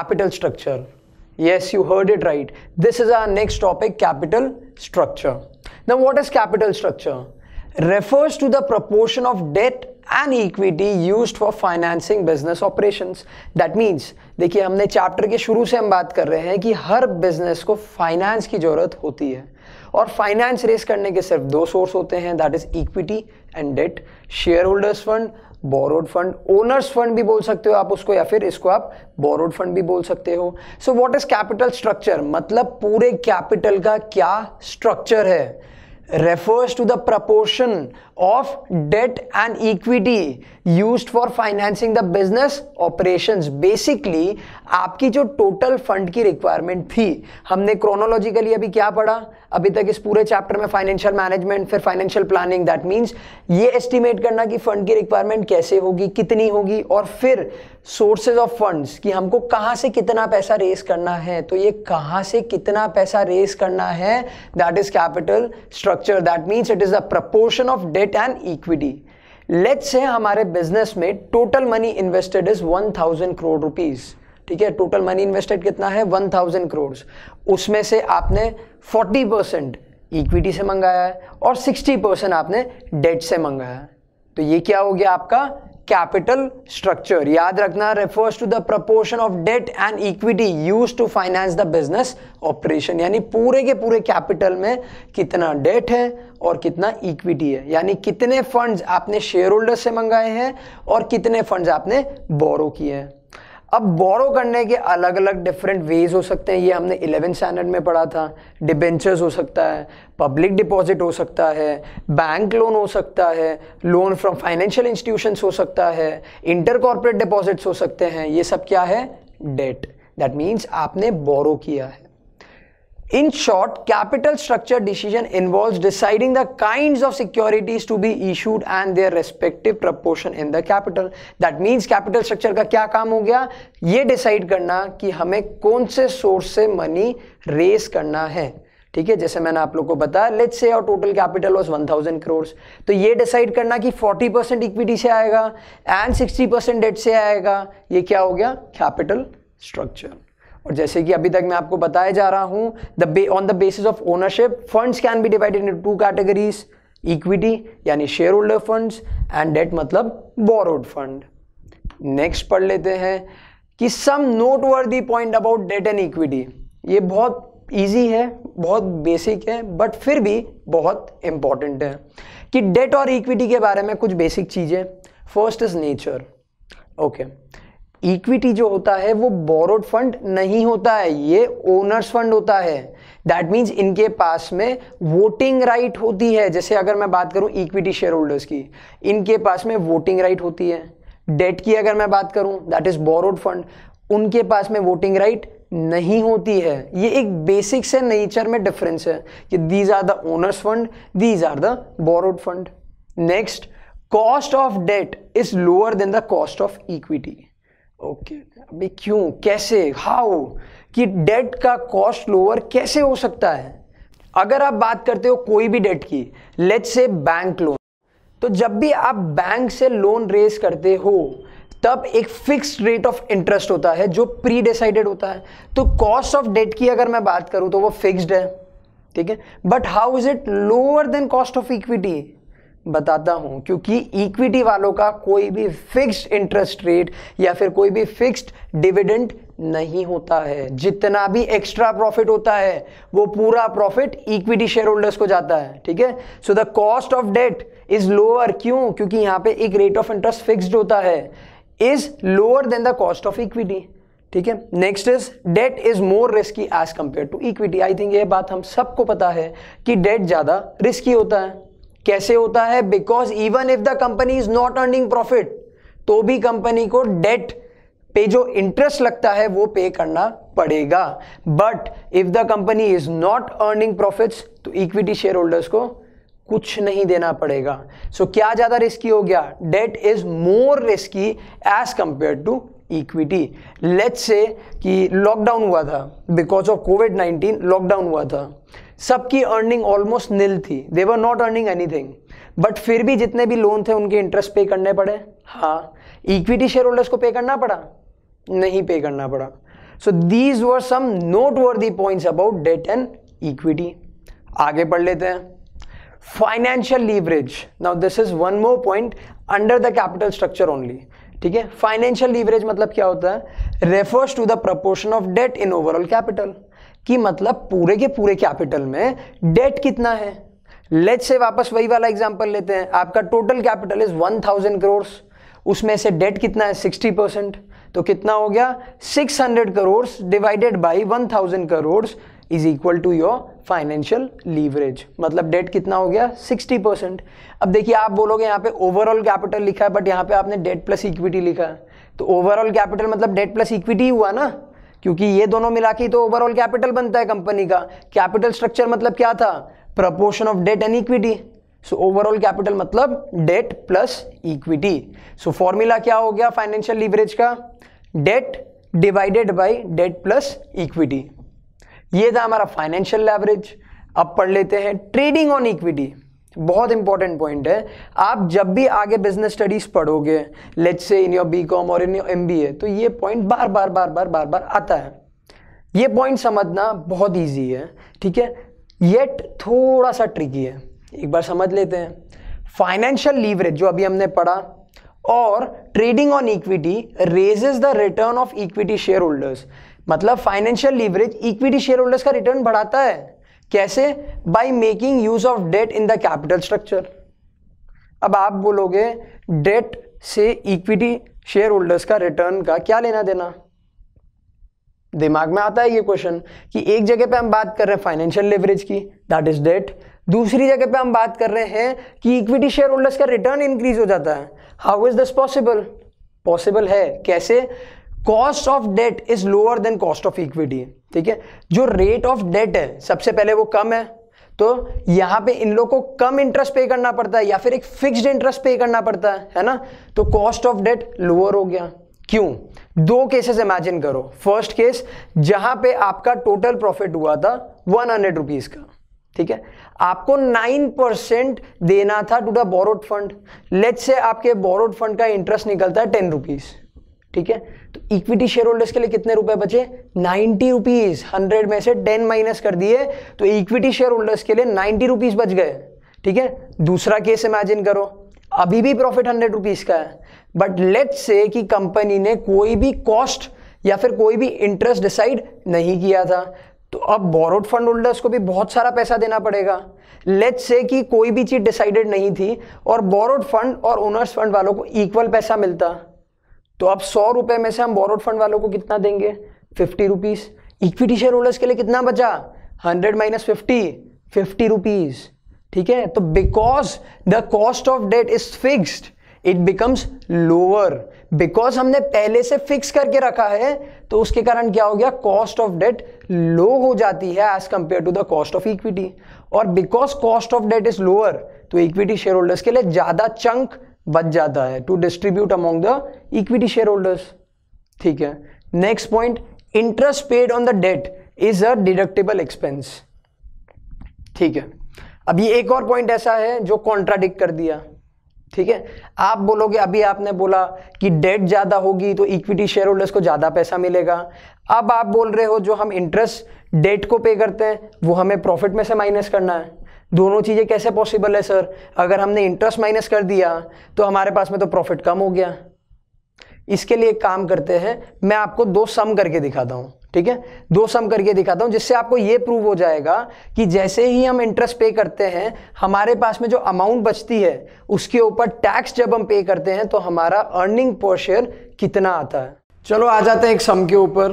Capital structure yes you heard it right this is our next topic capital structure न what is capital structure refers to the proportion of debt and equity use for financing business operation that means देखिए हमने chapter के शुरू से हम बात कर रहे हैं कि हर बिजनेस को फाइनेंस की जरूरत होती है और फाइनेंस रेस करने के सिर्फ दो सोर्स होते हैं that is equity and debt share holders fund borrowed fund owners fund भी बोल सकते हो आप उसको या फिर इसको आप बोरोड फंड भी बोल सकते हो so what is capital structure मतलब पूरे कैपिटल का क्या स्ट्रक्चर है refers to the proportion of debt and equity used for financing the business operations basically आपकी जो total fund की requirement थी हमने chronologically अभी क्या पढ़ा अभी तक इस पूरे चैप्टर में फाइनेंशियल मैनेजमेंट फिर फाइनेंशियल प्लानिंग दैट मींस ये एस्टिमेट करना कि फंड की रिक्वायरमेंट कैसे होगी कितनी होगी और फिर सोर्सेज ऑफ फंड्स कि हमको कहाँ से कितना पैसा रेस करना है तो ये कहाँ से कितना पैसा रेस करना है that is capital structure that means it is the proportion of debt debt and equity let say हमारे बिजनेस में total money invested is one thousand crore rupees ठीक है टोटल मनी इन्वेस्टेड कितना है वन थाउजेंड करोड़ उसमें से आपने फोर्टी परसेंट इक्विटी से मंगाया है और सिक्सटी परसेंट आपने डेट से मंगाया है तो ये क्या हो गया आपका कैपिटल स्ट्रक्चर याद रखना refers to the proportion of debt and equity use to finance the business operation यानी पूरे के पूरे कैपिटल में कितना डेट है और कितना इक्विटी है यानी कितने फंड्स आपने शेयर होल्डर से मंगाए हैं और कितने फंड्स आपने बोरो किए हैं अब बोरो करने के अलग अलग डिफरेंट वेज हो सकते हैं ये हमने इलेवेंथ स्टैंडर्ड में पढ़ा था डिबेंचर्स हो सकता है पब्लिक डिपॉजिट हो सकता है बैंक लोन हो सकता है लोन फ्रॉम फाइनेंशियल इंस्टीट्यूशंस हो सकता है इंटर कॉरपोरेट डिपॉजिट्स हो सकते हैं ये सब क्या है डेट दैट मीन्स आपने बोरो किया है in short capital structure decision involve deciding the kind of securities to be issued and their respective proportion in the capital that means capital structure का क्या काम हो गया ये डिसाइड करना कि हमें कौन से सोर्स से मनी रेस करना है ठीक है जैसे मैंने आप लोग को बताया लेट्स से और total capital was one thousand crores तो ये डिसाइड करना कि फोर्टी परसेंट इक्विटी से आएगा एंड सिक्सटी परसेंट डेट से आएगा ये क्या हो गया कैपिटल स्ट्रक्चर और जैसे कि अभी तक मैं आपको बताया जा रहा हूँ the on the basis of ownership funds can be divided in two categories equity यानी share holder funds and debt मतलब बोरोड फंड नेक्स्ट पढ़ लेते हैं कि some note worthy point about debt and equity ये बहुत ईजी है बहुत बेसिक है बट फिर भी बहुत इंपॉर्टेंट है कि डेट और इक्विटी के बारे में कुछ बेसिक चीज़ें first is nature okay equity जो होता है वो बोरोड फंड नहीं होता है ये ओनर्स फंड होता है दैट मीन्स इनके पास में वोटिंग राइट right होती है जैसे अगर मैं बात करूं इक्विटी शेयर होल्डर्स की इनके पास में वोटिंग राइट right होती है डेट की अगर मैं बात करूं दैट इज बोरोड फंड उनके पास में वोटिंग राइट right नहीं होती है ये एक बेसिक से नेचर में डिफरेंस है कि these are the owners fund these are the borrowed fund next cost of debt is lower than the cost of equity okay अभी क्यों कैसे हाउ कि डेट का कॉस्ट लोअर कैसे हो सकता है अगर आप बात करते हो कोई भी डेट की लेट से बैंक लोन तो जब भी आप बैंक से लोन रेज करते हो तब एक फिक्स रेट ऑफ इंटरेस्ट होता है जो प्री डिसाइडेड होता है तो कॉस्ट ऑफ डेट की अगर मैं बात करूं तो वो फिक्स्ड है ठीक है but how is it lower than cost of equity बताता हूं क्योंकि इक्विटी वालों का कोई भी फिक्स्ड इंटरेस्ट रेट या फिर कोई भी फिक्स्ड डिविडेंड नहीं होता है जितना भी एक्स्ट्रा प्रॉफिट होता है वो पूरा प्रॉफिट इक्विटी शेयर होल्डर्स को जाता है ठीक है so the cost of debt is lower क्यों क्योंकि यहां पे एक रेट ऑफ इंटरेस्ट फिक्स्ड होता है is lower than the cost of equity ठीक है next is debt is more risky as compare to equity I think ये बात हम सबको पता है कि डेट ज़्यादा रिस्की होता है कैसे होता है because even if the company is not earning profit तो भी कंपनी को डेट पे जो इंटरेस्ट लगता है वो पे करना पड़ेगा but if the company is not earning profits तो इक्विटी शेयर होल्डर्स को कुछ नहीं देना पड़ेगा सो so, क्या ज्यादा रिस्की हो गया debt is more risky as compare to equity let's say कि लॉकडाउन हुआ था बिकॉज ऑफ कोविड 19 लॉकडाउन हुआ था सबकी अर्निंग ऑलमोस्ट नील थी they were not earning anything but फिर भी जितने भी लोन थे उनके इंटरेस्ट पे करने पड़े हाँ इक्विटी शेयर होल्डर्स को पे करना पड़ा नहीं पे करना पड़ा so these were some note worthy points about debt and equity आगे पढ़ लेते हैं financial leverage now this is one more point under the capital structure only ठीक है फाइनेंशियल लीवरेज मतलब क्या होता है refers to the proportion of debt in overall capital कि मतलब पूरे के पूरे कैपिटल में डेट कितना है लेट से वापस वही वाला एग्जाम्पल लेते हैं आपका total capital is one thousand crore उसमें से डेट कितना है सिक्सटी परसेंट तो कितना हो गया six hundred crore divided by one thousand crore is equal to your financial leverage मतलब डेट कितना हो गया सिक्सटी परसेंट अब देखिए आप बोलोगे यहाँ पे ओवरऑल कैपिटल लिखा है बट यहाँ पे आपने डेट प्लस इक्विटी लिखा है तो ओवरऑल कैपिटल मतलब डेट प्लस इक्विटी हुआ ना क्योंकि ये दोनों मिला के तो ओवरऑल कैपिटल बनता है कंपनी का कैपिटल स्ट्रक्चर मतलब क्या था proportion of debt and equity so overall capital मतलब debt plus equity so formula क्या हो गया फाइनेंशियल लीवरेज का debt divided by debt plus equity ये था हमारा फाइनेंशियल लेवरेज अब पढ़ लेते हैं ट्रेडिंग ऑन इक्विटी बहुत इंपॉर्टेंट पॉइंट है आप जब भी आगे बिजनेस स्टडीज पढ़ोगे let's say in your B com और in your M B A तो ये पॉइंट बार बार बार बार बार बार आता है ये पॉइंट समझना बहुत ईजी है ठीक है येट थोड़ा सा ट्रिकी है एक बार समझ लेते हैं फाइनेंशियल लीवरेज जो अभी हमने पढ़ा और trading on equity raises the return of equity share holders मतलब financial leverage equity share holders का रिटर्न बढ़ाता है कैसे by making use of debt in the capital structure अब आप बोलोगे डेट से इक्विटी शेयर होल्डर्स का रिटर्न का क्या लेना देना दिमाग में आता है ये क्वेश्चन कि एक जगह पे हम बात कर रहे हैं फाइनेंशियल लेवरेज की दैट इज डेट दूसरी जगह पे हम बात कर रहे हैं कि इक्विटी शेयर होल्डर्स का रिटर्न इंक्रीज हो जाता है how is this possible possible है कैसे cost of debt is lower than cost of equity ठीक है जो रेट ऑफ डेट है सबसे पहले वो कम है तो यहाँ पे इन लोग को कम इंटरेस्ट पे करना पड़ता है या फिर एक फिक्स्ड इंटरेस्ट पे करना पड़ता है है ना तो कॉस्ट ऑफ डेट लोअर हो गया क्यों दो केसेस इमेजिन करो फर्स्ट केस जहां पे आपका टोटल प्रॉफिट हुआ था वन हंड्रेड रुपीज का ठीक है आपको नाइन परसेंट देना था to the borrowed fund let say आपके बोरोड फंड का इंटरेस्ट निकलता है टेन रुपीज़ ठीक है तो इक्विटी शेयर होल्डर्स के लिए कितने रुपए बचे नाइन्टी रुपीज हंड्रेड में से टेन माइनस कर दिए तो इक्विटी शेयर होल्डर्स के लिए नाइन्टी रुपीज बच गए ठीक है दूसरा केस इमेजिन करो अभी भी प्रॉफिट हंड्रेड रुपीज का है बट लेट से कि कंपनी ने कोई भी कॉस्ट या फिर कोई भी इंटरेस्ट डिसाइड नहीं किया था तो अब बोरोड फंड होल्डर्स को भी बहुत सारा पैसा देना पड़ेगा लेट से कि कोई भी चीज़ डिसाइडेड नहीं थी और बोरोड फंड और ओनर्स फंड वालों को इक्वल पैसा मिलता तो अब सौ रुपए में से हम बोरोड फंड वालों को कितना देंगे fifty rupees equity share holders के लिए कितना बचा hundred minus fifty fifty rupees ठीक है तो because the cost of debt is fix it becomes lower because हमने पहले से फिक्स करके रखा है तो उसके कारण क्या हो गया कॉस्ट ऑफ डेट लो हो जाती है as compare to the cost of equity और because cost of debt is lower तो इक्विटी शेयर होल्डर्स के लिए ज्यादा चंक बच जाता है to distribute among the equity share holders ठीक है next point interest paid on the debt is a deductible expense ठीक है अभी एक और पॉइंट ऐसा है जो कॉन्ट्राडिक्ट कर दिया ठीक है आप बोलोगे अभी आपने बोला कि डेट ज़्यादा होगी तो इक्विटी शेयर होल्डर्स को ज़्यादा पैसा मिलेगा अब आप बोल रहे हो जो हम इंटरेस्ट डेट को पे करते हैं वो हमें प्रॉफिट में से माइनस करना है दोनों चीज़ें कैसे पॉसिबल है सर अगर हमने इंटरेस्ट माइनस कर दिया तो हमारे पास में तो प्रॉफिट कम हो गया इसके लिए काम करते हैं मैं आपको दो सम करके दिखाता हूँ ठीक है दो सम करके दिखाता हूँ जिससे आपको ये प्रूव हो जाएगा कि जैसे ही हम इंटरेस्ट पे करते हैं हमारे पास में जो अमाउंट बचती है उसके ऊपर टैक्स जब हम पे करते हैं तो हमारा अर्निंग पर शेयर कितना आता है चलो आ जाते हैं एक सम के ऊपर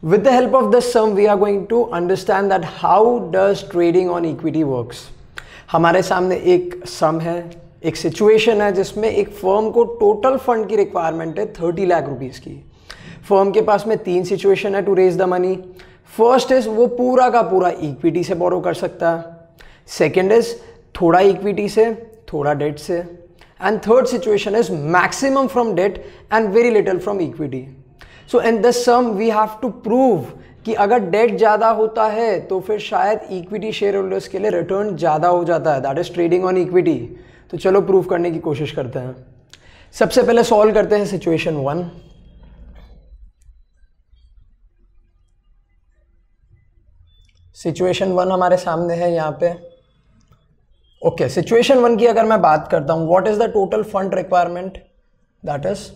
With the help of this sum, we are going to understand that how does trading on equity works. हमारे सामने एक सम है एक सिचुएशन है जिसमें एक फर्म को टोटल फंड की रिक्वायरमेंट है थर्टी लाख रुपीज़ की फर्म के पास में तीन सिचुएशन है to raise the money first is वो पूरा का पूरा इक्विटी से बोरो कर सकता है सेकेंड इज़ थोड़ा इक्विटी से थोड़ा डेट से and third situation is maximum from debt and very little from equity so and the sum we have to prove कि अगर डेट ज़्यादा होता है तो फिर शायद इक्विटी शेयर होल्डर्स के लिए रिटर्न ज़्यादा हो जाता है that is trading on equity तो चलो प्रूव करने की कोशिश करते हैं सबसे पहले सॉल्व करते हैं सिचुएशन वन सिचुएशन वन हमारे सामने है यहाँ पे ओके सिचुएशन वन की अगर मैं बात करता हूँ what is the total fund requirement that is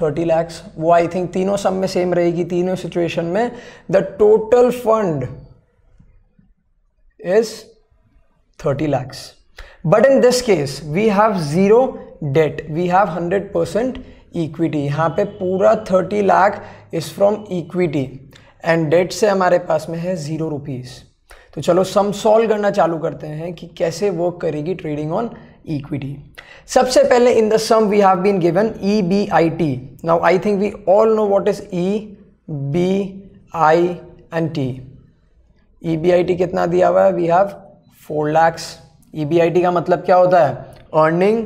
thirty lakhs वो आई थिंक तीनों सम में सेम रहेगी तीनों सिचुएशन में the total fund is thirty lakhs but in this case we have zero debt we have hundred percent equity यहाँ पे पूरा thirty lakh is from equity and debt से हमारे पास में है ज़ीरो रुपीज़ तो चलो सम सॉल्व करना चालू करते हैं कि कैसे वर्क करेगी ट्रेडिंग ऑन equity. सबसे पहले in the sum we have been given EBIT. Now I think we all know what is E, B, I and EBIT. EBIT कितना दिया हुआ है We have 4 lakhs. EBIT का मतलब क्या होता है Earning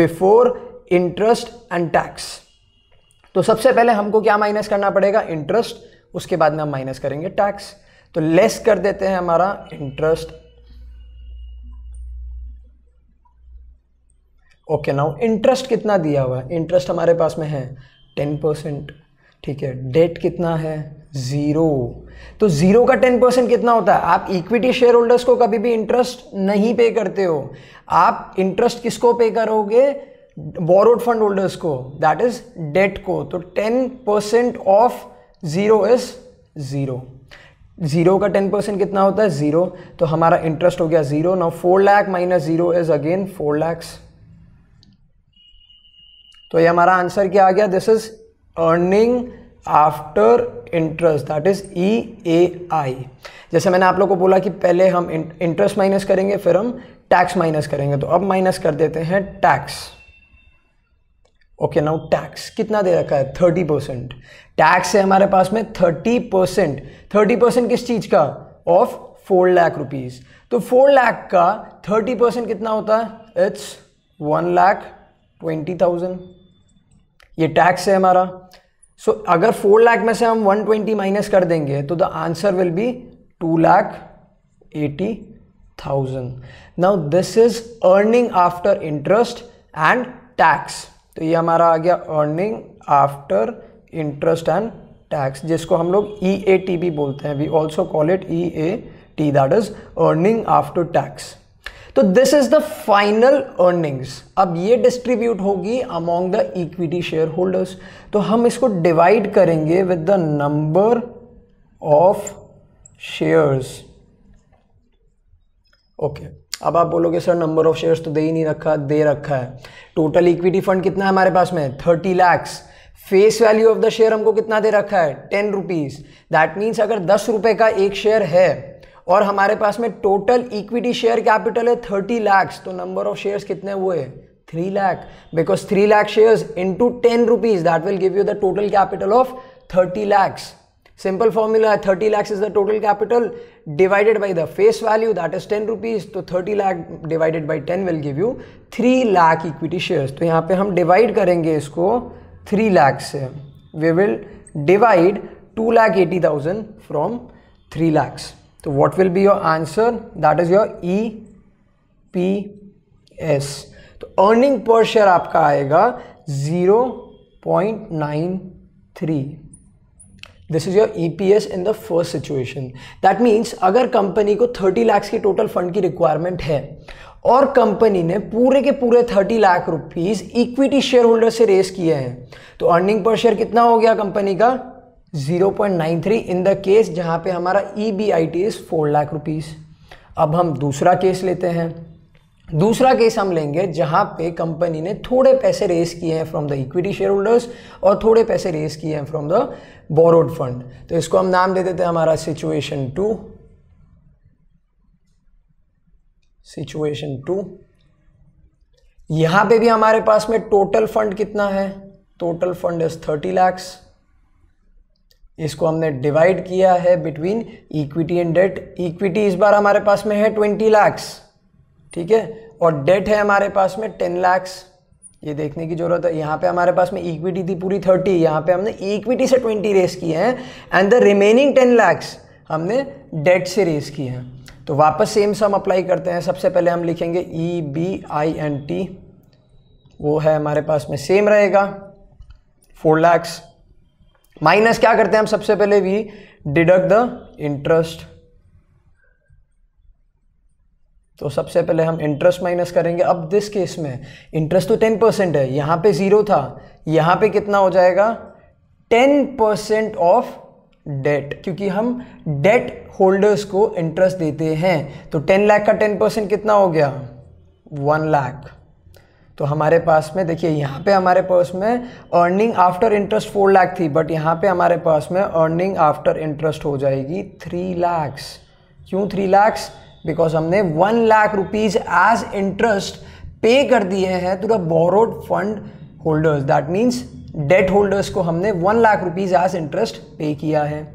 before interest and tax. तो सबसे पहले हमको क्या माइनस करना पड़ेगा इंटरेस्ट उसके बाद में हम माइनस करेंगे टैक्स तो लेस कर देते हैं हमारा इंटरेस्ट ओके नाउ इंटरेस्ट कितना दिया हुआ है इंटरेस्ट हमारे पास में है टेन परसेंट ठीक है डेट कितना है ज़ीरो तो ज़ीरो का टेन परसेंट कितना होता है आप इक्विटी शेयर होल्डर्स को कभी भी इंटरेस्ट नहीं पे करते हो आप इंटरेस्ट किसको पे करोगे बोरोड फंड होल्डर्स को दैट इज डेट को तो ten percent of zero is zero zero का टेन परसेंट कितना होता है ज़ीरो तो हमारा इंटरेस्ट हो गया zero now four lakh minus zero is again four lakhs तो ये हमारा आंसर क्या आ गया this is earning after interest that is E A I जैसे मैंने आप लोग को बोला कि पहले हम इंटरेस्ट माइनस करेंगे फिर हम टैक्स माइनस करेंगे तो अब माइनस कर देते हैं टैक्स ओके नाउ टैक्स कितना दे रखा है थर्टी परसेंट टैक्स है हमारे पास में थर्टी परसेंट थर्टी परसेंट किस चीज़ का ऑफ फोर लाख रुपीज़ तो फोर लाख का थर्टी परसेंट कितना होता है it's one lakh twenty thousand ये टैक्स है हमारा सो so, अगर फोर लाख में से हम वन ट्वेंटी माइनस कर देंगे तो the answer will be two lakh eighty thousand now this is earning after interest and tax तो ये हमारा आ गया earning after interest and tax जिसको हम लोग ई ए टी भी बोलते हैं we also call it E A T that is earning after tax तो this is the final earnings अब ये डिस्ट्रीब्यूट होगी among the equity share holders तो हम इसको डिवाइड करेंगे with the number of shares okay अब आप बोलोगे सर नंबर ऑफ शेयर्स तो दे ही नहीं रखा दे रखा है टोटल इक्विटी फंड कितना है हमारे पास में thirty lakhs face value of the share हमको कितना दे रखा है टेन रुपीज़ दैट मीन्स अगर दस रुपए का एक शेयर है और हमारे पास में टोटल इक्विटी शेयर कैपिटल है थर्टी लैक्स तो नंबर ऑफ शेयर्स कितने हुए हैं three lakh because three lakh shares into ten rupees that will give you the total capital of thirty lakhs simple formula है thirty lakhs is the total capital divided by the face value that is ten rupees तो thirty lakh divided by ten will give you three lakh equity shares तो यहाँ पे हम divide करेंगे इसको three lakh से we will divide two lakh eighty thousand from three lakhs तो what will be your answer that is your E P S तो earning per share आपका आएगा zero point nine three this is your E P S in the first situation that means अगर company को thirty lakhs की total fund की requirement है और company ने पूरे के पूरे thirty lakh rupees equity share holder से रेस किए हैं तो अर्निंग पर शेयर कितना हो गया कंपनी का 0.93 इन द केस जहाँ पे हमारा E B I T is four lakh rupees अब हम दूसरा केस लेते हैं दूसरा केस हम लेंगे जहाँ पे कंपनी ने थोड़े पैसे रेस किए हैं from the equity share holders और थोड़े पैसे रेस किए हैं फ्रॉम द बोरोड फंड तो इसको हम नाम दे देते हैं हमारा सिचुएशन टू सिचुएशन टू यहाँ पे भी हमारे पास में टोटल फंड कितना है total fund is thirty lakhs इसको हमने डिवाइड किया है between equity and debt equity इस बार हमारे पास में है ट्वेंटी लैक्स ठीक है और डेट है हमारे पास में टेन लैक्स ये देखने की जरूरत है यहाँ पे हमारे पास में इक्विटी थी पूरी थर्टी यहाँ पे हमने इक्विटी से ट्वेंटी रेस किए हैं and the remaining ten lakhs हमने डेट से रेस किए हैं तो वापस सेम सम अप्लाई करते हैं सबसे पहले हम लिखेंगे E B I N T वो है हमारे पास में सेम रहेगा फोर लैक्स माइनस क्या करते हैं हम सबसे पहले वी डिडक्ट द इंटरेस्ट तो सबसे पहले हम इंटरेस्ट माइनस करेंगे अब दिस केस में इंटरेस्ट तो टेन परसेंट है यहां पे ज़ीरो था यहां पे कितना हो जाएगा टेन परसेंट ऑफ डेट क्योंकि हम डेट होल्डर्स को इंटरेस्ट देते हैं तो टेन लाख का टेन परसेंट कितना हो गया वन लाख तो हमारे पास में देखिए यहाँ पे हमारे पास में earning after interest four lakh थी बट यहाँ पे हमारे पास में अर्निंग आफ्टर इंटरेस्ट हो जाएगी थ्री लाख्स क्यों थ्री लाख्स बिकॉज हमने one lakh rupees as interest पे कर दिए हैं to the borrowed fund holders that means debt holders को हमने one lakh rupees as interest पे किया है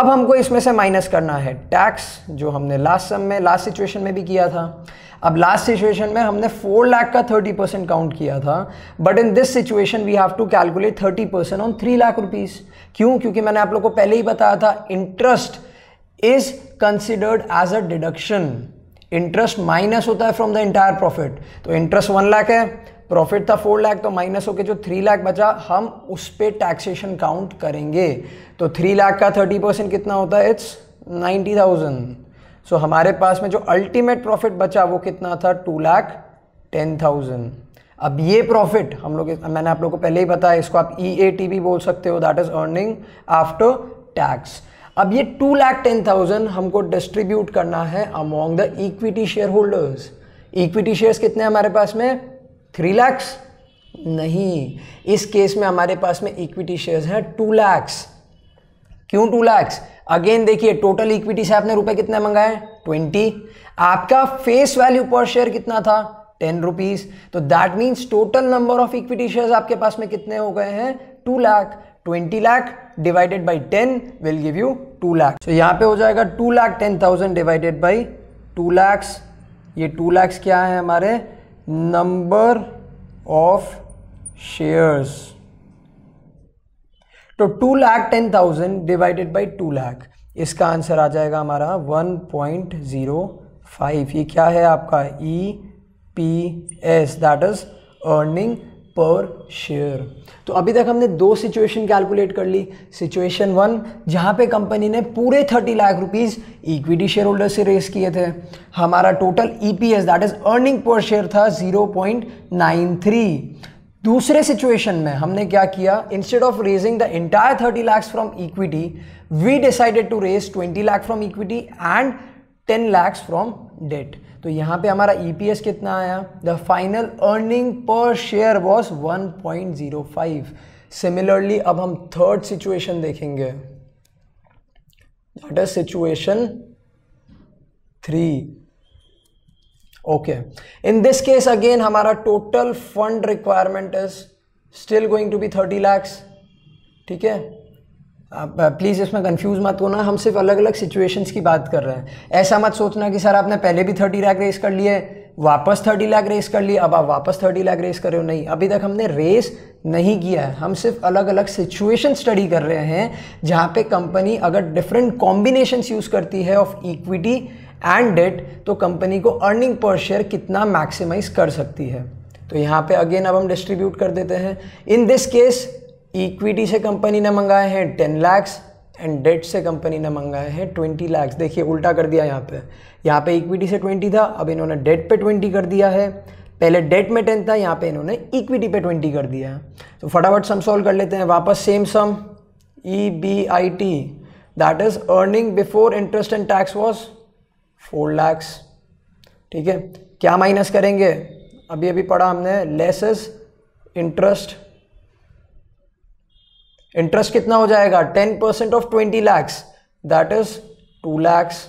अब हमको इसमें से माइनस करना है टैक्स जो हमने लास्ट सम में लास्ट सिचुएशन में भी किया था अब लास्ट सिचुएशन में हमने फोर लाख का थर्टी परसेंट काउंट किया था but in this situation we have to calculate thirty percent on three lakh rupees क्यों क्योंकि मैंने आप लोग को पहले ही बताया था interest is considered as a deduction interest minus होता है फ्रॉम द इंटायर प्रॉफिट तो इंटरेस्ट वन लाख है प्रॉफिट था फोर लाख तो माइनस होकर जो थ्री लाख बचा हम उस पर टैक्सेशन काउंट करेंगे तो थ्री लाख का थर्टी परसेंट कितना होता है it's ninety thousand so so, हमारे पास में जो अल्टीमेट प्रॉफिट बचा वो कितना था टू लाख टेन थाउजेंड अब ये प्रॉफिट हम लोग मैंने आप लोग को पहले ही बताया इसको आप ई ए टी भी बोल सकते हो that is earning after tax अब ये टू लाख टेन थाउजेंड हमको डिस्ट्रीब्यूट करना है among the equity share holders equity shares कितने हमारे पास में थ्री लैक्स नहीं इस केस में हमारे पास में इक्विटी शेयर्स हैं टू लैक्स क्यों टू लैक्स अगेन देखिए टोटल इक्विटी से आपने रुपए कितने मंगाए ट्वेंटी आपका फेस वैल्यू पर शेयर कितना था टेन रुपीज तो that means total number of equity share आपके पास में कितने हो गए हैं two lakh twenty lakh divided by ten will give you two lakh तो यहाँ पे हो जाएगा two lakh ten thousand divided by two lakhs ये टू लैक्स क्या है हमारे नंबर ऑफ शेयर्स तो two lakh ten thousand divided by two lakh इसका आंसर आ जाएगा हमारा 1.05 ये क्या है आपका E P S that is earning per share तो अभी तक हमने दो सिचुएशन कैलकुलेट कर ली सिचुएशन वन जहाँ पे कंपनी ने पूरे thirty lakh rupees equity share holder से रेस किए थे हमारा total EPS that is earning per share था 0.93 दूसरे सिचुएशन में हमने क्या किया instead of raising the entire thirty lakhs from equity we decided to raise twenty lakh from equity and ten lakhs from debt तो यहां पे हमारा ईपीएस e कितना आया the final earning per share was one point zero five similarly अब हम third situation देखेंगे that is situation three okay in this case again हमारा total fund requirement is still going to be thirty lakhs ठीक है आप please इसमें confuse मत होना हम सिर्फ अलग अलग सिचुएशंस की बात कर रहे हैं ऐसा मत सोचना कि सर आपने पहले भी थर्टी लाख रेस कर लिए वापस थर्टी लाख रेस कर लिए अब आप वापस थर्टी लाख रेस कर रहे हो नहीं अभी तक हमने रेस नहीं किया है हम सिर्फ अलग अलग सिचुएशन स्टडी कर रहे हैं जहाँ पे कंपनी अगर डिफरेंट कॉम्बिनेशंस यूज़ करती है ऑफ इक्विटी एंड डेट तो कंपनी को अर्निंग पर शेयर कितना मैक्सिमाइज कर सकती है तो यहाँ पे अगेन अब हम डिस्ट्रीब्यूट कर देते हैं इन दिस केस इक्विटी से कंपनी ने मंगाए हैं टेन लैक्स एंड डेट से कंपनी ने मंगाए हैं ट्वेंटी लैक्स देखिए उल्टा कर दिया यहाँ पे यहाँ पे इक्विटी से ट्वेंटी था अब इन्होंने डेट पे ट्वेंटी कर दिया है पहले डेट में टेन था यहाँ पे इन्होंने इक्विटी पे ट्वेंटी कर दिया है तो फटाफट सम सॉल्व कर लेते हैं वापस same sum E B I T that is earning before interest and tax was four lakhs ठीक है क्या माइनस करेंगे अभी अभी पढ़ा हमने लेसेस इंटरेस्ट इंटरेस्ट कितना हो जाएगा ten percent of twenty lakhs that is two lakhs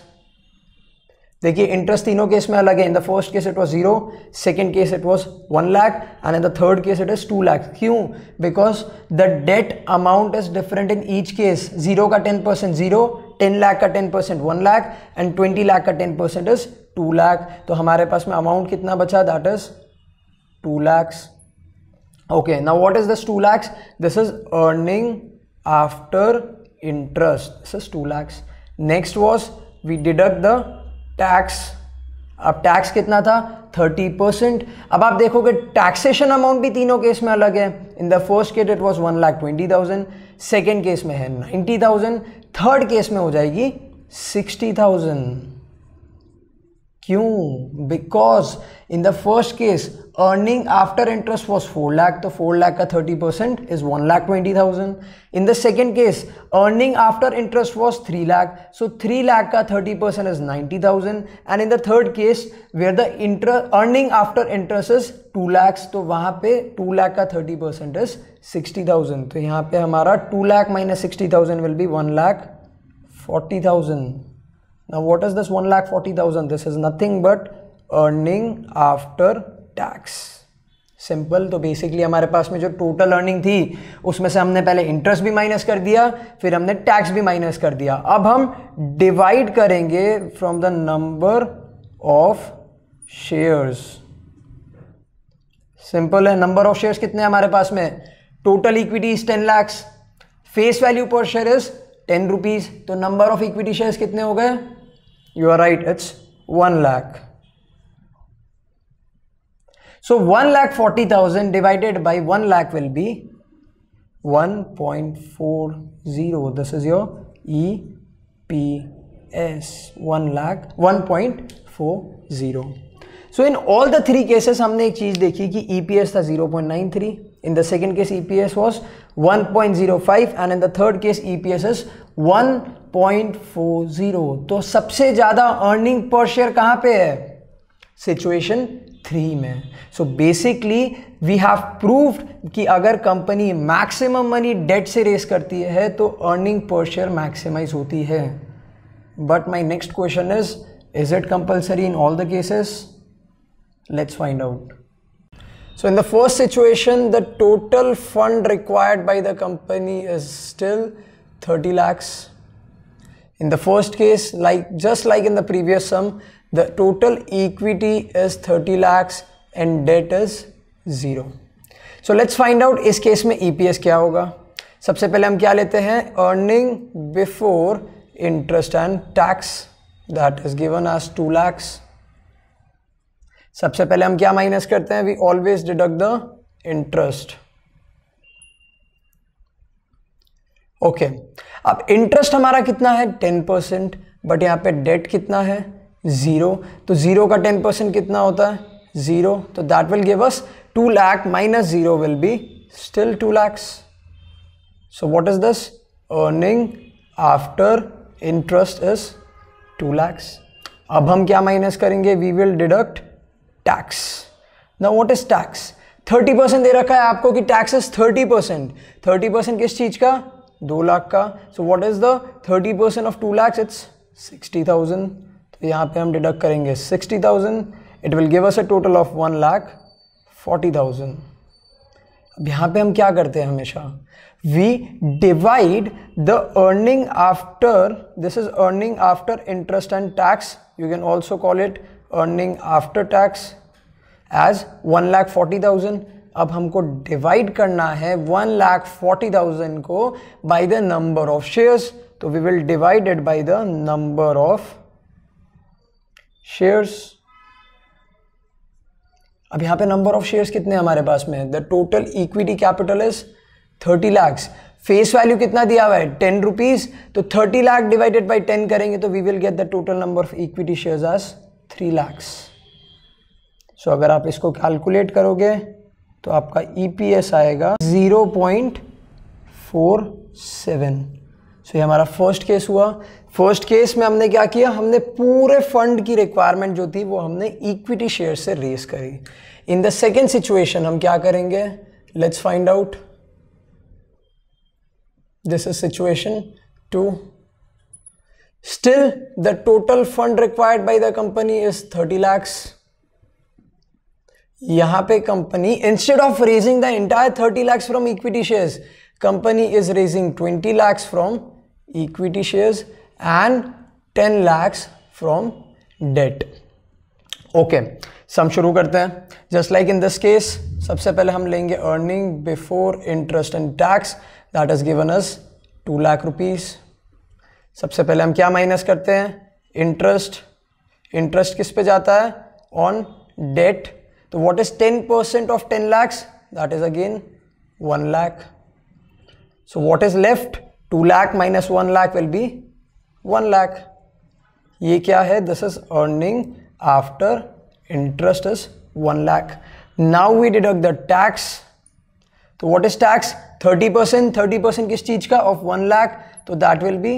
देखिए इंटरेस्ट तीनों केस में अलग है in the first case it was zero second case it was one lakh and in the third case it is two lakh क्यों because the debt amount is different in each case zero का ten percent zero ten lakh का ten percent one lakh and twenty lakh का ten percent is two lakh तो हमारे पास में amount कितना बचा that is two lakhs okay now what is this two lakhs this is earning after interest this is two lakhs next was we deduct the tax अब tax कितना था थर्टी परसेंट अब आप देखोगे टैक्सेशन अमाउंट भी तीनों केस में अलग है in the first case it was one lakh twenty thousand second case में है नाइन्टी थाउजेंड थर्ड केस में हो जाएगी सिक्सटी थाउजेंड क्यों because in the first case earning after interest was four lakh तो फोर लाख का thirty percent is one lakh twenty thousand in the second case earning after interest was three lakh so three lakh का thirty percent is ninety thousand and in the third case where the inter earning after interest is two lakhs तो वहाँ पे two lakh का thirty percent is sixty thousand तो यहाँ पे हमारा two lakh minus sixty thousand will be one lakh forty thousand Now what is this 1,40,000? This is nothing but earning after tax. Simple तो basically हमारे पास में जो टोटल अर्निंग थी उसमें से हमने पहले इंटरेस्ट भी माइनस कर दिया फिर हमने टैक्स भी माइनस कर दिया अब हम डिवाइड करेंगे from the number of shares simple है नंबर ऑफ शेयर्स कितने हमारे पास में total equity is ten lakhs face value per share is ten rupees तो नंबर ऑफ इक्विटी शेयर्स कितने हो गए you are right it's 1 lakh so 1 lakh 40,000 divided by 1 lakh will be 1.40 this is your EPS 1 lakh 1.40 so in all the three cases हमने एक चीज देखी कि EPS था 0.93 in the second case EPS was 1.05 and in the third case EPS is 1 point four zero तो सबसे ज़्यादा earning per share कहाँ पे है सिचुएशन थ्री में so basically we have proof कि अगर कंपनी मैक्सिमम मनी डेट से रेस करती है तो अर्निंग पर शेयर मैक्सिमाइज होती है but my next question is is it compulsory in all the cases let's find out so in the first situation the total fund required by the company is still thirty lakhs In the first case, like just like in the previous sum, the total equity is 30 lakhs and debt is zero so let's find out is case mein eps kya hoga sabse pehle hum kya lete hain earning before interest and tax that is given as 2 lakhs सबसे पहले हम क्या minus करते हैं we always deduct the interest okay अब interest हमारा कितना है टेन परसेंट बट यहाँ पे डेट कितना है ज़ीरो तो ज़ीरो का टेन परसेंट कितना होता है ज़ीरो तो that will give us two lakh minus zero will be still two lakhs so what is this earning after interest is two lakhs अब हम क्या माइनस करेंगे वी विल डिडक्ट टैक्स ना what is tax thirty percent दे रखा है आपको कि tax is thirty percent thirty percent किस चीज़ का दो लाख का so what is the thirty percent of two lakhs it's sixty thousand तो यहाँ पे हम डिडक्ट करेंगे sixty thousand it will give us a total of one lakh forty thousand अब यहाँ पे हम क्या करते हैं हमेशा we divide the earning after this is earning after interest and tax you can also call it earning after tax as one lakh forty thousand अब हमको डिवाइड करना है वन लाख फोर्टी थाउजेंड को by the number of shares तो we will divide it by the number of shares अब यहां पे number of shares कितने हमारे पास में the total equity capital is thirty lakhs face value कितना दिया हुआ है टेन रुपीज़ तो thirty lakh divided by ten करेंगे तो we will get the total number of equity shares आज थ्री लैक्स सो अगर आप इसको कैलकुलेट करोगे तो आपका ईपीएस e आएगा zero point four seven so ये हमारा फर्स्ट केस हुआ फर्स्ट केस में हमने क्या किया हमने पूरे फंड की रिक्वायरमेंट जो थी वो हमने इक्विटी शेयर से रेस करी इन द सेकेंड सिचुएशन हम क्या करेंगे let's find out this is situation two still the total fund required by the company is 30 lakhs यहां पे company instead of raising the entire thirty lakhs from equity shares company is raising twenty lakhs from equity shares and ten lakhs from debt okay सम शुरू करते हैं just like in this case सबसे पहले हम लेंगे earning before interest and tax that is given us two lakh rupees सबसे पहले हम क्या माइनस करते हैं इंटरेस्ट इंटरेस्ट किस पे जाता है on debt So what is 10% of 10 lakhs? That is again 1 lakh. So what is left? 2 lakh minus 1 lakh will be 1 lakh. ये क्या है this is earning after interest is 1 lakh. Now we deduct the tax. तो what is tax? 30 percent. Thirty percent किस चीज का of one lakh तो that will be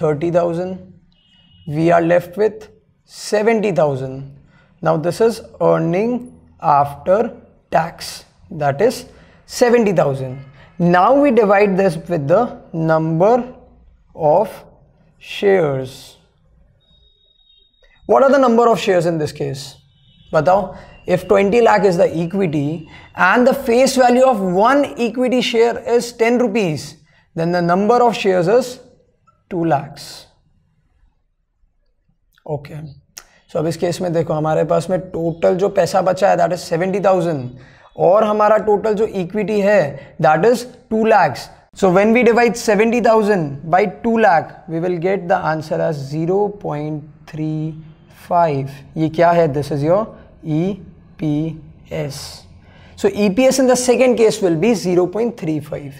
thirty thousand. Thousand we are left with seventy thousand now this after tax that is 70,000. Now we divide this with the number of shares. What are the number of shares in this case? Batao, if 20 lakh is the equity and the face value of one equity share is 10 rupees, then the number of shares is 2 lakhs. Okay. So अब इस case में देखो हमारे पास में total जो पैसा बचा है दैट इज़ सेवेंटी थाउजेंड और हमारा टोटल जो इक्विटी है that is two lakhs seventy thousand by two 70,000 we will get the answer as zero point three five ये क्या है? E P S in the second case will be zero point three five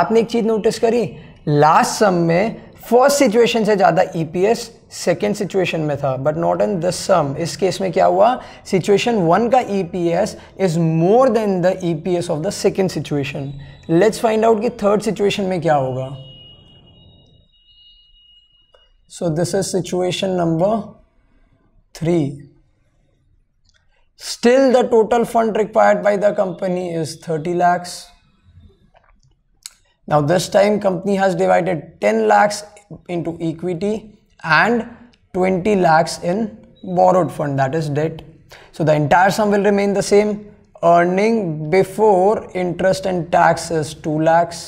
आपने एक चीज़ notice करी last सम में first situation से ज़्यादा E P S second situation में था but not in the same इस केस में क्या हुआ सिचुएशन वन का E P S is more than the E P S of the second situation let's find out कि थर्ड सिचुएशन में क्या होगा so this is situation number three still the total fund required by the company is thirty lakhs Now this time company has divided 10 lakhs into equity and 20 lakhs in borrowed fund that is debt. So the entire sum will remain the same. Earning before interest and tax is 2 lakhs.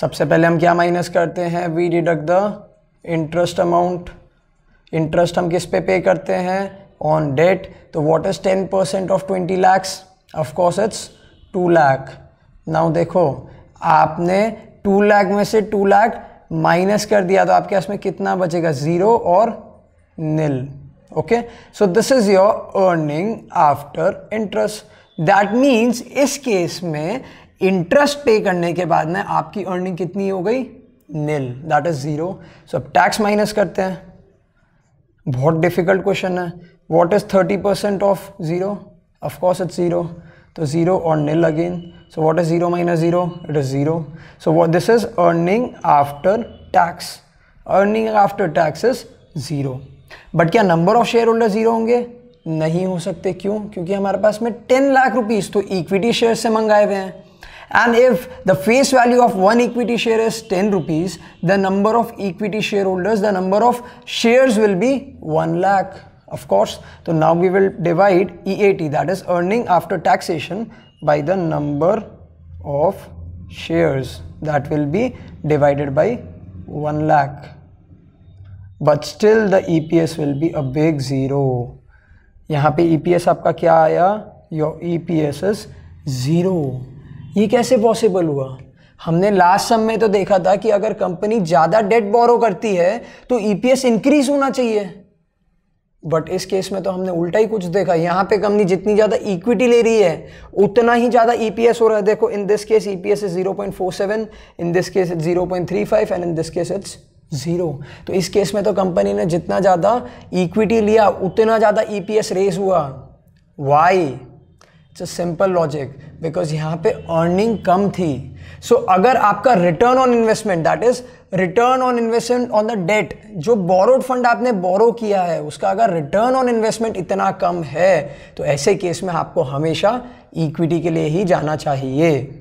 सबसे पहले हम क्या minus करते हैं we deduct the interest amount interest हम किस पे pay करते हैं ऑन डेट तो what is 10 percent of 20 lakhs of course it's 2 lakh now देखो आपने टू लाख में से टू लाख माइनस कर दिया तो आपके पास में कितना बचेगा ज़ीरो और nil okay so this is your earning after interest that means इस केस में इंटरेस्ट पे करने के बाद में आपकी अर्निंग कितनी हो गई nil that is zero so अब टैक्स माइनस करते हैं बहुत डिफिकल्ट क्वेश्चन है what is thirty percent of zero of course it zero तो ज़ीरो और nil again So what is 0 minus 0? It is 0. So what this is earning after tax. Earning after tax is 0. But kya number of shareholders 0 honge nahi ho sakte kyun kyunki hamare paas mein 10 lakh rupees to equity shares se mangaye hue hain and if the face value of one equity share is 10 rupees the number of equity shareholders the number of shares will be 1 lakh of course so now we will divide eat that is earning after taxation by the number of shares that will be divided by 1 lakh but still the EPS will be a big zero यहाँ पे EPS आपका क्या आया your EPS is zero ये कैसे possible हुआ हमने last सम में तो देखा था कि अगर कंपनी ज़्यादा डेट बोरो करती है तो ईपीएस इंक्रीज होना चाहिए बट इस केस में तो हमने उल्टा ही कुछ देखा यहाँ पे कंपनी जितनी ज़्यादा इक्विटी ले रही है उतना ही ज़्यादा ईपीएस e हो रहा है देखो in this case EPS is 0.47 in this case is 0.35 and in this case it's zero तो इस केस में तो कंपनी ने जितना ज़्यादा इक्विटी लिया उतना ज़्यादा ईपीएस e रेज हुआ why it's a simple logic because यहाँ पे अर्निंग कम थी सो so, अगर आपका return on investment that is return on investment on the debt जो बोरोड फंड आपने बोरो किया है उसका अगर रिटर्न ऑन इन्वेस्टमेंट इतना कम है तो ऐसे केस में आपको हमेशा इक्विटी के लिए ही जाना चाहिए